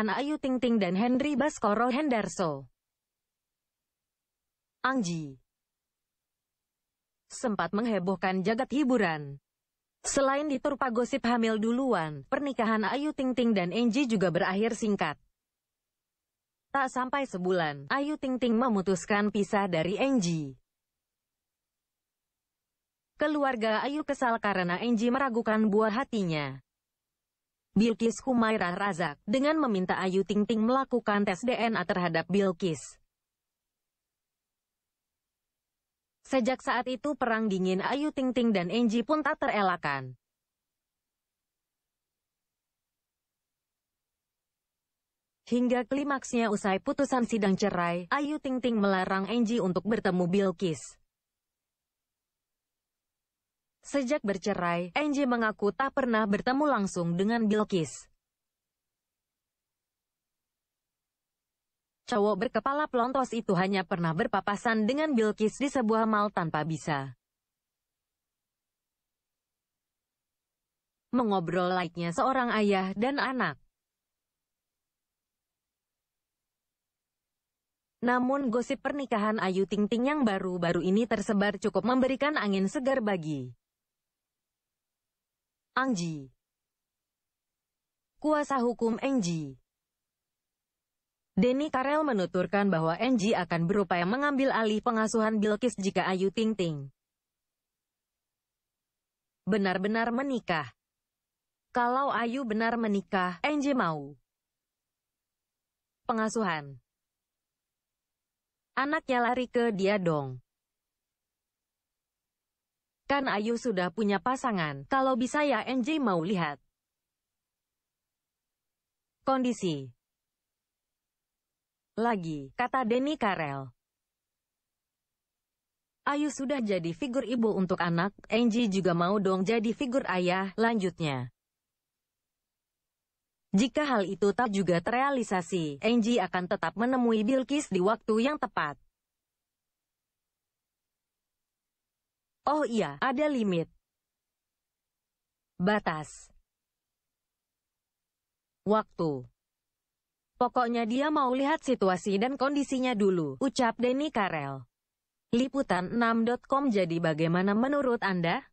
pernikahan Ayu Ting Ting dan Henry Baskoro Hendarso. Angji sempat menghebohkan jagat hiburan. Selain diturpa gosip hamil duluan, pernikahan Ayu Ting Ting dan Angie juga berakhir singkat. Tak sampai sebulan, Ayu Ting Ting memutuskan pisah dari Angie. Keluarga Ayu kesal karena Angie meragukan buah hatinya. Bilkis Humairah Razak, dengan meminta Ayu Ting Ting melakukan tes DNA terhadap Bilkis. Sejak saat itu perang dingin Ayu Ting Ting dan Enji pun tak terelakkan. Hingga klimaksnya usai putusan sidang cerai, Ayu Ting Ting melarang Enji untuk bertemu Bilkis. Sejak bercerai, Angie mengaku tak pernah bertemu langsung dengan Bilkis. Cowok berkepala pelontos itu hanya pernah berpapasan dengan Bilkis di sebuah mal tanpa bisa. Mengobrol like-nya seorang ayah dan anak. Namun gosip pernikahan Ayu Ting Ting yang baru-baru ini tersebar cukup memberikan angin segar bagi Angji. Kuasa hukum Angji. Denny Karel menuturkan bahwa Angji akan berupaya mengambil alih pengasuhan Bilkis jika Ayu Ting Ting benar-benar menikah. Kalau Ayu benar menikah, Engji mau. Pengasuhan. Anaknya lari ke dia dong. Kan Ayu sudah punya pasangan, kalau bisa ya NJ mau lihat. Kondisi Lagi, kata Denny Karel. Ayu sudah jadi figur ibu untuk anak, NJ juga mau dong jadi figur ayah, lanjutnya. Jika hal itu tak juga terrealisasi, Angie akan tetap menemui Bilkis di waktu yang tepat. Oh iya, ada limit. Batas. Waktu. Pokoknya dia mau lihat situasi dan kondisinya dulu, ucap Denny Karel. Liputan6.com jadi bagaimana menurut Anda?